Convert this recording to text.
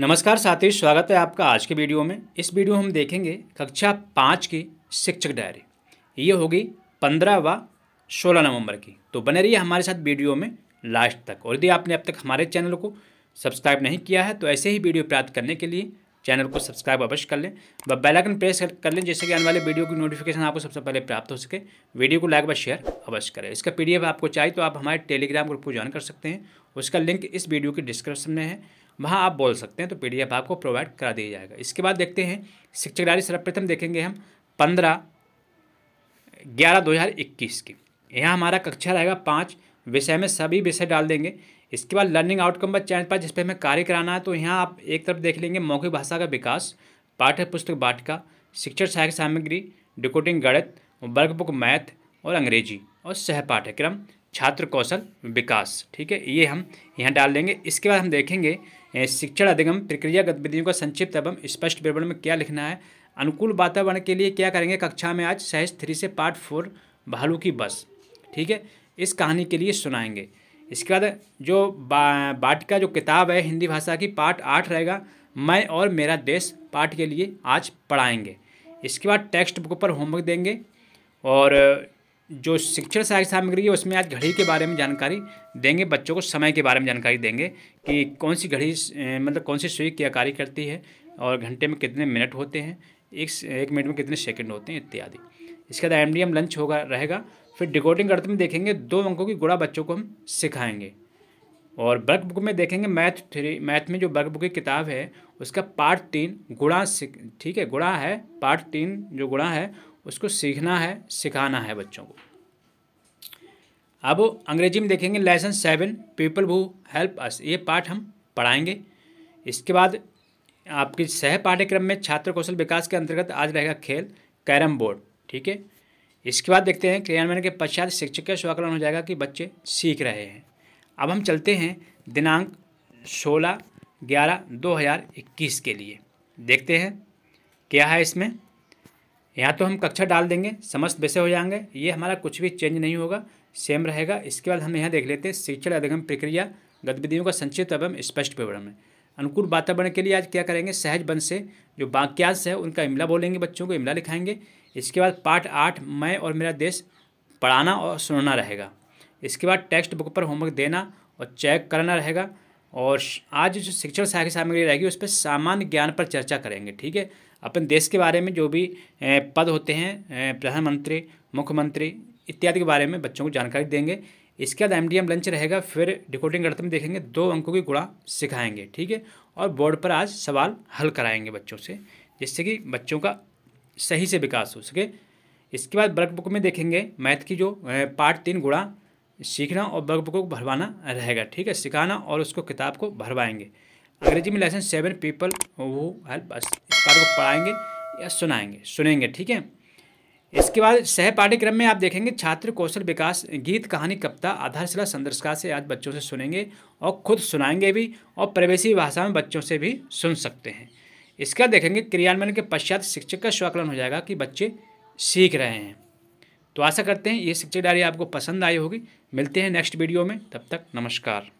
नमस्कार साथी स्वागत है आपका आज के वीडियो में इस वीडियो हम देखेंगे कक्षा पाँच की शिक्षक डायरी ये होगी पंद्रह व सोलह नवंबर की तो बने रहिए हमारे साथ वीडियो में लास्ट तक और यदि आपने अब तक हमारे चैनल को सब्सक्राइब नहीं किया है तो ऐसे ही वीडियो प्राप्त करने के लिए चैनल को सब्सक्राइब अवश्य कर लें व बेलाइकन प्रेस कर लें जिससे कि आने वाले वीडियो की नोटिफिकेशन आपको सबसे पहले प्राप्त हो सके वीडियो को लाइक व शेयर अवश्य करें इसका पी आपको चाहिए तो आप हमारे टेलीग्राम ग्रुप को ज्वाइन कर सकते हैं उसका लिंक इस वीडियो के डिस्क्रिप्शन में है वहाँ आप बोल सकते हैं तो पी आपको प्रोवाइड करा दिया जाएगा इसके बाद देखते हैं शिक्षक डायरी सर्वप्रथम देखेंगे हम पंद्रह ग्यारह दो हज़ार इक्कीस की यहाँ हमारा कक्षा रहेगा पाँच विषय में सभी विषय डाल देंगे इसके बाद लर्निंग आउटकम पर चैनल पर जिस पर हमें कार्य कराना है तो यहाँ आप एक तरफ देख लेंगे मौखिक भाषा का विकास पाठ्य पुस्तक वाटिका शिक्षण सहायक सामग्री डिकोटिंग गणित बुक मैथ और अंग्रेजी और सह पाठ्यक्रम छात्र कौशल विकास ठीक है ये हम यहाँ डाल देंगे इसके बाद हम देखेंगे शिक्षण अधिगम प्रक्रिया गतिविधियों का संक्षिप्त एवं स्पष्ट विवरण में क्या लिखना है अनुकूल वातावरण के लिए क्या करेंगे कक्षा में आज सहज थ्री से पार्ट फोर भालू की बस ठीक है इस कहानी के लिए सुनाएंगे इसके बाद जो बा, बाटिका जो किताब है हिंदी भाषा की पार्ट आठ रहेगा मैं और मेरा देश पाठ के लिए आज पढ़ाएंगे इसके बाद टेक्स्ट बुक पर होमवर्क देंगे और जो शिक्षण सहायक सामग्री है उसमें आज घड़ी के बारे में जानकारी देंगे बच्चों को समय के बारे में जानकारी देंगे कि कौन सी घड़ी मतलब कौन सी सुई क्या कार्य करती है और घंटे में कितने मिनट होते हैं एक एक मिनट में कितने सेकंड होते हैं इत्यादि इसके बाद एम लंच होगा रहेगा फिर डिकोडिंग करते में देखेंगे दो अंकों की गुड़ा बच्चों को हम सिखाएंगे और वर्क बुक में देखेंगे मैथ थ्री मैथ में जो वर्क बुक की किताब है उसका पार्ट तीन गुड़ा ठीक है गुड़ा है पार्ट तीन जो गुड़ा है उसको सीखना है सिखाना है बच्चों को अब अंग्रेजी में देखेंगे lesson seven people who help us ये पार्ट हम पढ़ाएंगे इसके बाद आपके सह पाठ्यक्रम में छात्र कौशल विकास के अंतर्गत आज रहेगा खेल कैरम बोर्ड ठीक है इसके बाद देखते हैं क्रियान्वयन के पश्चात शिक्षक का स्वाकलन हो जाएगा कि बच्चे सीख रहे हैं अब हम चलते हैं दिनांक सोलह ग्यारह दो हज़ार इक्कीस के लिए देखते हैं क्या है इसमें यहाँ तो हम कक्षा डाल देंगे समस्त विषय हो जाएंगे ये हमारा कुछ भी चेंज नहीं होगा सेम रहेगा इसके बाद हम यहाँ देख लेते हैं शिक्षण अधिगम प्रक्रिया गतिविधियों का संचित एवं स्पष्ट विवरण में अनुकूल वातावरण के लिए आज क्या करेंगे सहज बन से जो वाक्यांश है उनका इमला बोलेंगे बच्चों को इमला लिखाएंगे इसके बाद पार्ट आठ मैं और मेरा देश पढ़ाना और सुनना रहेगा इसके बाद टेक्स्ट बुक पर होमवर्क देना और चेक करना रहेगा और आज जो शिक्षण सहायक सामग्री रहेगी उस पर सामान्य ज्ञान पर चर्चा करेंगे ठीक है अपन देश के बारे में जो भी पद होते हैं प्रधानमंत्री मुख्यमंत्री इत्यादि के बारे में बच्चों को जानकारी देंगे इसके बाद एम डी एम लंच रहेगा फिर डिकोडिंग गणित में देखेंगे दो अंकों की गुणा सिखाएंगे ठीक है और बोर्ड पर आज सवाल हल कराएंगे बच्चों से जिससे कि बच्चों का सही से विकास हो सके इसके बाद वर्क बुक में देखेंगे मैथ की जो पार्ट तीन गुणा सीखना और वर्क बुक को भरवाना रहेगा ठीक है सिखाना और उसको किताब को भरवाएंगे अंग्रेजी में लेसन सेवन पीपल वो हेल्प इस बार को पढ़ाएंगे या सुनाएंगे सुनेंगे ठीक है इसके बाद सह पाठ्यक्रम में आप देखेंगे छात्र कौशल विकास गीत कहानी कविता आधारशिला संदर्शका से आज बच्चों से सुनेंगे और खुद सुनाएंगे भी और प्रवेशी भाषा में बच्चों से भी सुन सकते हैं इसका देखेंगे क्रियान्वयन के पश्चात शिक्षक का स्वाकलन हो जाएगा कि बच्चे सीख रहे हैं तो आशा करते हैं ये शिक्षक डायरी आपको पसंद आई होगी मिलते हैं नेक्स्ट वीडियो में तब तक नमस्कार